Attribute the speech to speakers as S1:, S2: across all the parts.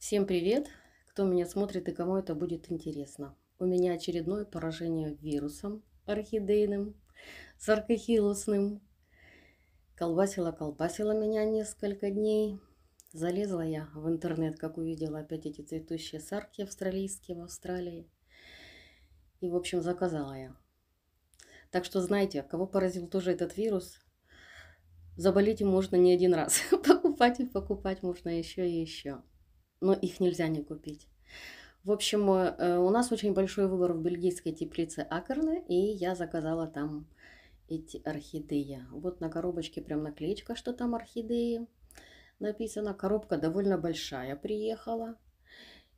S1: Всем привет, кто меня смотрит и кому это будет интересно. У меня очередное поражение вирусом орхидейным, саркохилусным. Колбасила-колбасила меня несколько дней. Залезла я в интернет, как увидела опять эти цветущие сарки австралийские в Австралии. И, в общем, заказала я. Так что знаете, кого поразил тоже этот вирус, заболеть можно не один раз. покупать и покупать можно еще и еще но их нельзя не купить. В общем, э, у нас очень большой выбор в бельгийской теплице Акерне, и я заказала там эти орхидеи. Вот на коробочке прям наклеечка, что там орхидеи написано. Коробка довольно большая приехала.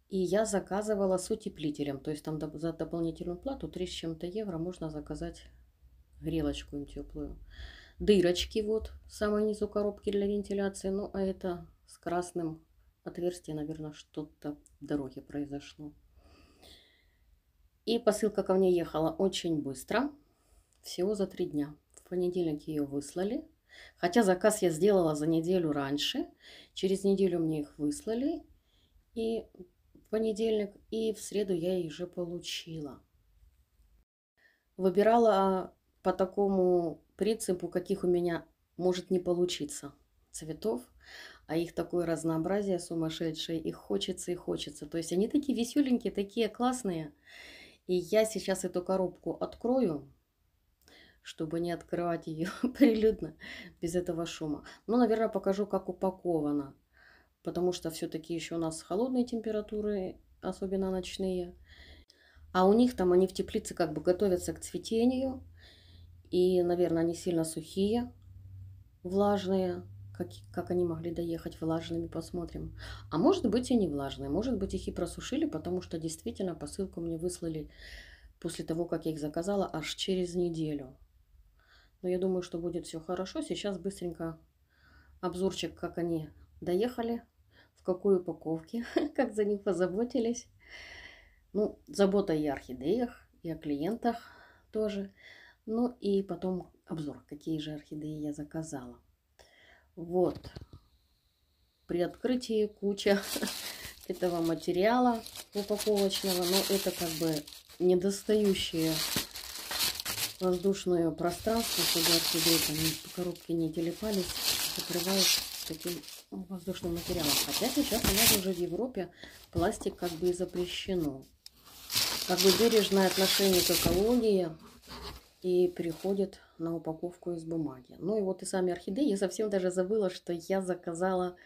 S1: И я заказывала с утеплителем, то есть там за дополнительную плату 3 с чем-то евро можно заказать грелочку им теплую. Дырочки вот, самый низу коробки для вентиляции, ну а это с красным отверстие, наверное, что-то в дороге произошло. И посылка ко мне ехала очень быстро, всего за три дня. В понедельник ее выслали, хотя заказ я сделала за неделю раньше. Через неделю мне их выслали, и в понедельник, и в среду я их же получила. Выбирала по такому принципу, каких у меня может не получиться цветов а их такое разнообразие сумасшедшее, их хочется и хочется. То есть они такие веселенькие, такие классные. И я сейчас эту коробку открою, чтобы не открывать ее прилюдно, без этого шума. Ну, наверное, покажу, как упаковано, потому что все-таки еще у нас холодные температуры, особенно ночные. А у них там они в теплице как бы готовятся к цветению. И, наверное, они сильно сухие, влажные как, как они могли доехать влажными, посмотрим. А может быть и не влажные, может быть их и просушили, потому что действительно посылку мне выслали после того, как я их заказала, аж через неделю. Но я думаю, что будет все хорошо. Сейчас быстренько обзорчик, как они доехали, в какой упаковке, как за них позаботились. Ну, забота и о орхидеях, и о клиентах тоже. Ну и потом обзор, какие же орхидеи я заказала. Вот. При открытии куча этого материала упаковочного, но ну, это как бы недостающее воздушное пространство, чтобы отсюда это коробки не телепались, закрывают таким воздушным материалом. Хотя сейчас у нас уже в Европе пластик как бы и запрещено. Как бы бережное отношение к экологии и приходит на упаковку из бумаги. Ну и вот и сами орхидеи. Я совсем даже забыла, что я заказала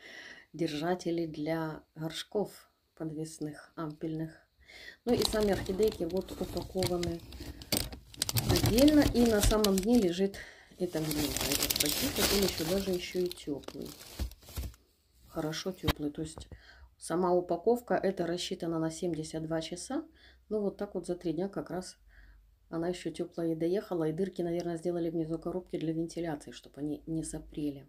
S1: держатели для горшков подвесных, ампельных. Ну и сами орхидейки вот упакованы отдельно. И на самом дне лежит это мне этот пакетик. Он еще даже еще и теплый. Хорошо теплый. То есть сама упаковка это рассчитана на 72 часа. Ну вот так вот за три дня как раз она еще теплая и доехала, и дырки, наверное, сделали внизу коробки для вентиляции, чтобы они не сопрели.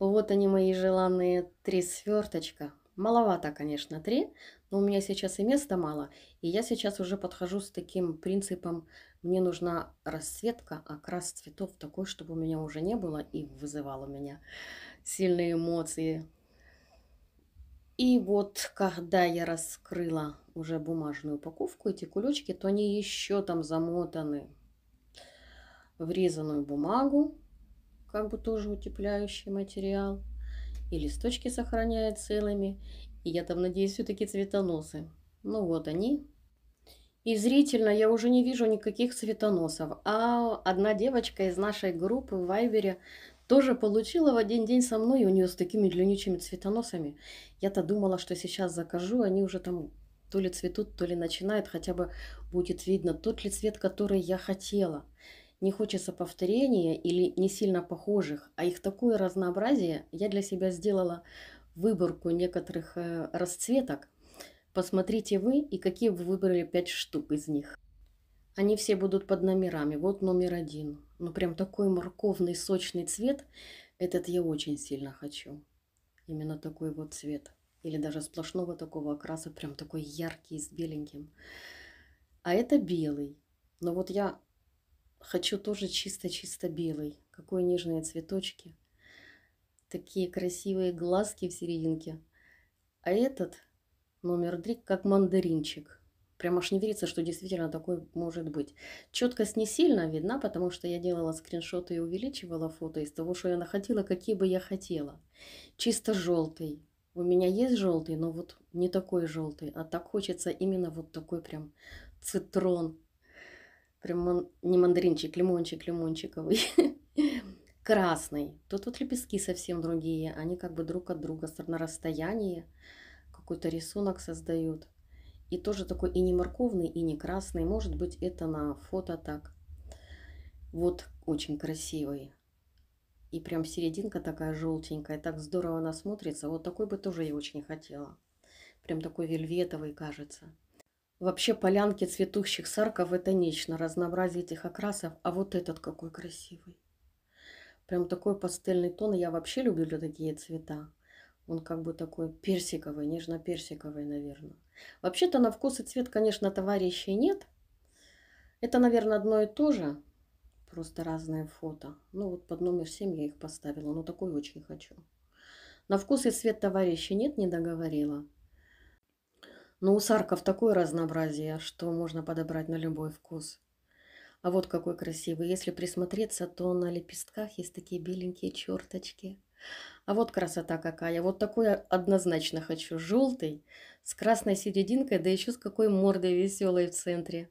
S1: Вот они мои желанные три сверточка. Маловато, конечно, три, но у меня сейчас и места мало. И я сейчас уже подхожу с таким принципом, мне нужна расцветка, окрас а цветов такой, чтобы у меня уже не было и вызывал у меня сильные эмоции. И вот когда я раскрыла уже бумажную упаковку, эти кулечки, то они еще там замотаны в резаную бумагу, как бы тоже утепляющий материал. И листочки сохраняют целыми. И я там надеюсь, все-таки цветоносы. Ну вот они. И зрительно я уже не вижу никаких цветоносов. А одна девочка из нашей группы в Вайбере тоже получила в один день со мной, и у нее с такими длиннючими цветоносами. Я-то думала, что сейчас закажу, они уже там то ли цветут, то ли начинают, хотя бы будет видно тот ли цвет, который я хотела. Не хочется повторения или не сильно похожих, а их такое разнообразие. Я для себя сделала выборку некоторых э, расцветок. Посмотрите вы и какие вы выбрали 5 штук из них. Они все будут под номерами. Вот номер один, ну, прям такой морковный сочный цвет. Этот я очень сильно хочу. Именно такой вот цвет. Или даже сплошного такого окраса, прям такой яркий, с беленьким. А это белый. Но вот я хочу тоже чисто-чисто белый. Какой нежные цветочки. Такие красивые глазки в серединке. А этот номер три как мандаринчик. Прям аж не верится, что действительно такое может быть. Четкость не сильно видна, потому что я делала скриншоты и увеличивала фото из того, что я находила, какие бы я хотела. Чисто желтый. У меня есть желтый, но вот не такой желтый, а так хочется именно вот такой прям цитрон. Прям ман... не мандаринчик, лимончик, лимончиковый. Красный. Тут вот лепестки совсем другие. Они как бы друг от друга на расстоянии какой-то рисунок создают. И тоже такой и не морковный, и не красный. Может быть, это на фото так. Вот очень красивый. И прям серединка такая желтенькая. Так здорово она смотрится. Вот такой бы тоже я очень хотела. Прям такой вельветовый кажется. Вообще полянки цветущих сарков это нечто. Разнообразие этих окрасов. А вот этот какой красивый. Прям такой пастельный тон. Я вообще люблю такие цвета. Он как бы такой персиковый, нежно-персиковый, наверное. Вообще-то на вкус и цвет, конечно, товарищей нет. Это, наверное, одно и то же, просто разные фото. Ну вот под номер 7 я их поставила, но такой очень хочу. На вкус и цвет товарищей нет, не договорила. Но у сарков такое разнообразие, что можно подобрать на любой вкус. А вот какой красивый. Если присмотреться, то на лепестках есть такие беленькие черточки. А вот красота какая. Вот такой однозначно хочу. Желтый, с красной серединкой, да еще с какой мордой веселой в центре.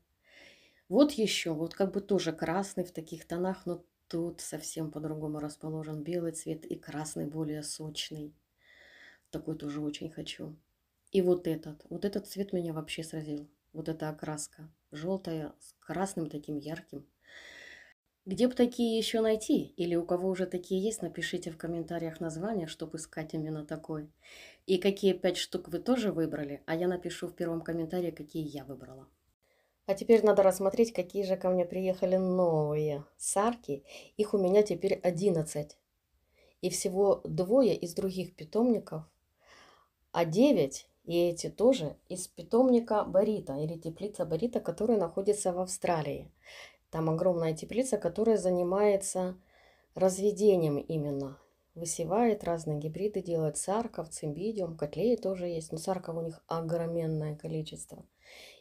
S1: Вот еще, вот как бы тоже красный в таких тонах, но тут совсем по-другому расположен белый цвет и красный более сочный. Такой тоже очень хочу. И вот этот. Вот этот цвет меня вообще сразил. Вот эта окраска. Желтая с красным таким ярким. Где бы такие еще найти? Или у кого уже такие есть, напишите в комментариях название, чтобы искать именно такой. И какие пять штук вы тоже выбрали, а я напишу в первом комментарии, какие я выбрала. А теперь надо рассмотреть, какие же ко мне приехали новые сарки. Их у меня теперь 11. И всего двое из других питомников, а 9, и эти тоже, из питомника Барита или теплица Барита, который находится в Австралии. Там огромная теплица, которая занимается разведением именно. Высевает разные гибриды, делает сарков, цимбидиум, котлеи тоже есть. Но сарков у них огроменное количество.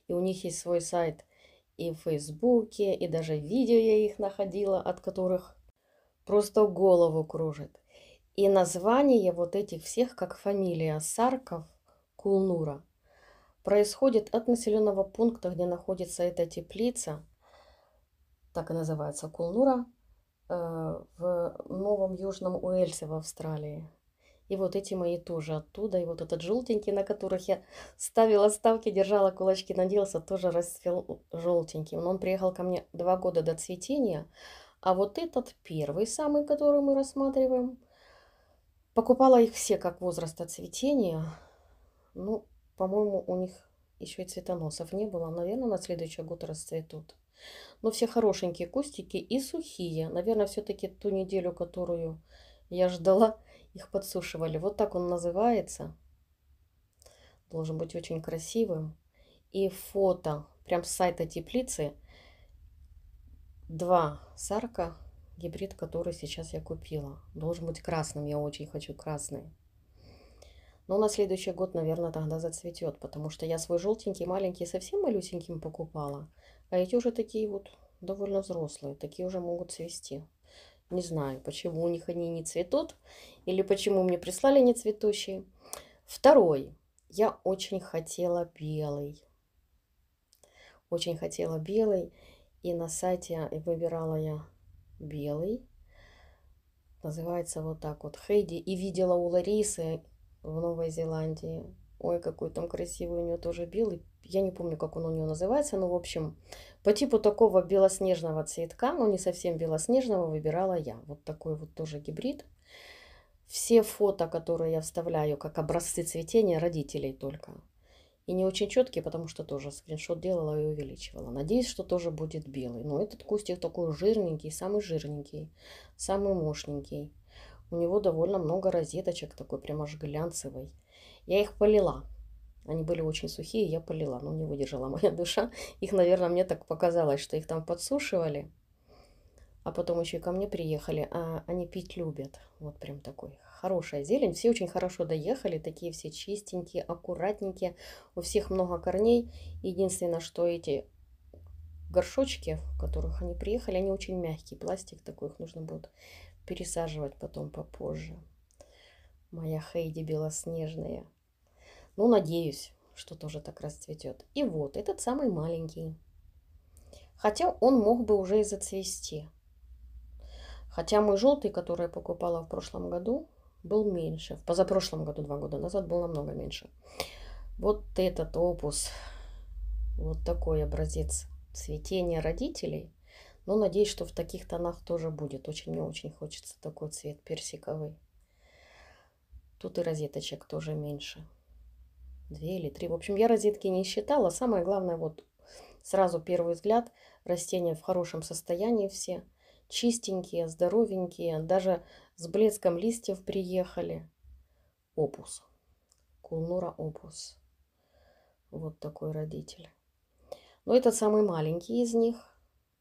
S1: И у них есть свой сайт и в Фейсбуке, и даже видео я их находила, от которых просто голову кружит. И название вот этих всех, как фамилия Сарков, Кулнура, происходит от населенного пункта, где находится эта теплица – так и называется, Кулнура, э, в Новом Южном Уэльсе в Австралии. И вот эти мои тоже оттуда. И вот этот желтенький, на которых я ставила ставки, держала кулачки, надеялся, тоже расцвел желтенький. он приехал ко мне два года до цветения. А вот этот первый, самый, который мы рассматриваем, покупала их все как возраста цветения. Ну, по-моему, у них еще и цветоносов не было. Наверное, на следующий год расцветут. Но все хорошенькие кустики и сухие. Наверное, все-таки ту неделю, которую я ждала, их подсушивали. Вот так он называется. Должен быть очень красивым. И фото прям с сайта теплицы. Два сарка, гибрид, который сейчас я купила. Должен быть красным, я очень хочу красный. Но на следующий год, наверное, тогда зацветет, потому что я свой желтенький, маленький, совсем малюсеньким покупала. А эти уже такие вот довольно взрослые, такие уже могут цвести. Не знаю, почему у них они не цветут, или почему мне прислали не цветущие. Второй. Я очень хотела белый. Очень хотела белый. И на сайте выбирала я белый. Называется вот так вот. Хейди. И видела у Ларисы в Новой Зеландии Ой, какой там красивый у нее тоже белый. Я не помню, как он у нее называется, но, в общем, по типу такого белоснежного цветка, но не совсем белоснежного, выбирала я. Вот такой вот тоже гибрид. Все фото, которые я вставляю, как образцы цветения родителей только. И не очень четкие, потому что тоже скриншот делала и увеличивала. Надеюсь, что тоже будет белый. Но этот кустик такой жирненький, самый жирненький, самый мощненький. У него довольно много розеточек, такой прям аж глянцевый. Я их полила. Они были очень сухие, я полила, но не выдержала моя душа. Их, наверное, мне так показалось, что их там подсушивали. А потом еще и ко мне приехали. А они пить любят. Вот прям такой. Хорошая зелень. Все очень хорошо доехали. Такие все чистенькие, аккуратненькие. У всех много корней. Единственное, что эти горшочки, в которых они приехали, они очень мягкие, пластик такой. Их нужно будет пересаживать потом попозже. Моя Хейди белоснежная. Ну, надеюсь, что тоже так расцветет. И вот этот самый маленький. Хотя он мог бы уже и зацвести. Хотя мой желтый, который я покупала в прошлом году, был меньше. В позапрошлом году, два года назад, был намного меньше. Вот этот опус. Вот такой образец цветения родителей. Но надеюсь, что в таких тонах тоже будет. Очень мне очень хочется такой цвет персиковый. Тут и розеточек тоже меньше две или три. В общем, я розетки не считала. Самое главное, вот сразу первый взгляд, растения в хорошем состоянии все. Чистенькие, здоровенькие, даже с блеском листьев приехали. Опус. Кулнура опус. Вот такой родитель. Но это самый маленький из них.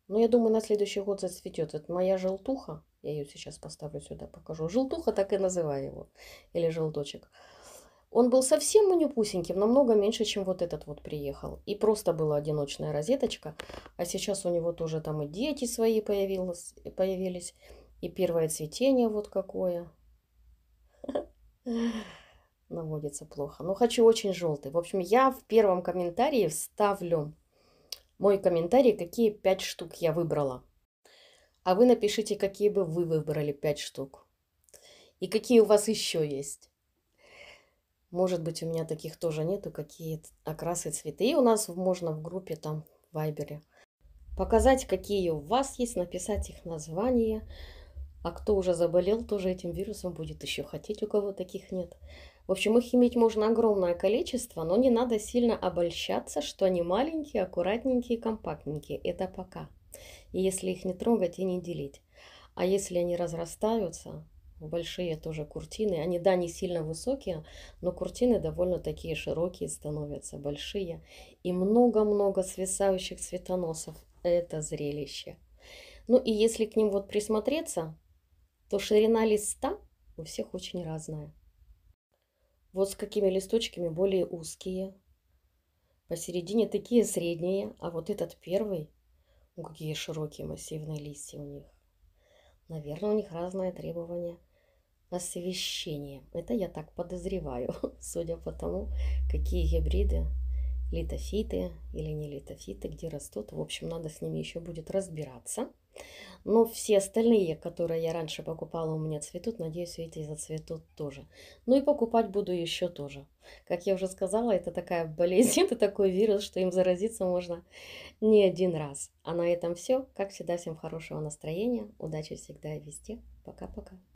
S1: Но я думаю, на следующий год зацветет. Это моя желтуха. Я ее сейчас поставлю сюда, покажу. Желтуха так и называю его. Или желточек. Он был совсем манюпусеньким, намного меньше, чем вот этот вот приехал. И просто была одиночная розеточка. А сейчас у него тоже там и дети свои появилось, появились. И первое цветение вот какое. Наводится плохо. Но хочу очень желтый. В общем, я в первом комментарии вставлю мой комментарий, какие пять штук я выбрала. А вы напишите, какие бы вы выбрали пять штук. И какие у вас еще есть. Может быть, у меня таких тоже нету, какие окрасы цветы. И у нас можно в группе там в Вайбере показать, какие у вас есть, написать их название. А кто уже заболел, тоже этим вирусом будет еще хотеть, у кого таких нет. В общем, их иметь можно огромное количество, но не надо сильно обольщаться, что они маленькие, аккуратненькие, компактненькие. Это пока. И если их не трогать и не делить. А если они разрастаются, большие тоже куртины. Они, да, не сильно высокие, но куртины довольно такие широкие становятся, большие. И много-много свисающих цветоносов. Это зрелище. Ну и если к ним вот присмотреться, то ширина листа у всех очень разная. Вот с какими листочками более узкие, посередине такие средние, а вот этот первый, какие широкие массивные листья у них. Наверное, у них разное требование освещение. Это я так подозреваю, судя по тому, какие гибриды литофиты или не литофиты, где растут. В общем, надо с ними еще будет разбираться. Но все остальные, которые я раньше покупала, у меня цветут. Надеюсь, эти зацветут тоже. Ну и покупать буду еще тоже. Как я уже сказала, это такая болезнь, это такой вирус, что им заразиться можно не один раз. А на этом все. Как всегда, всем хорошего настроения. Удачи всегда и везде. Пока-пока.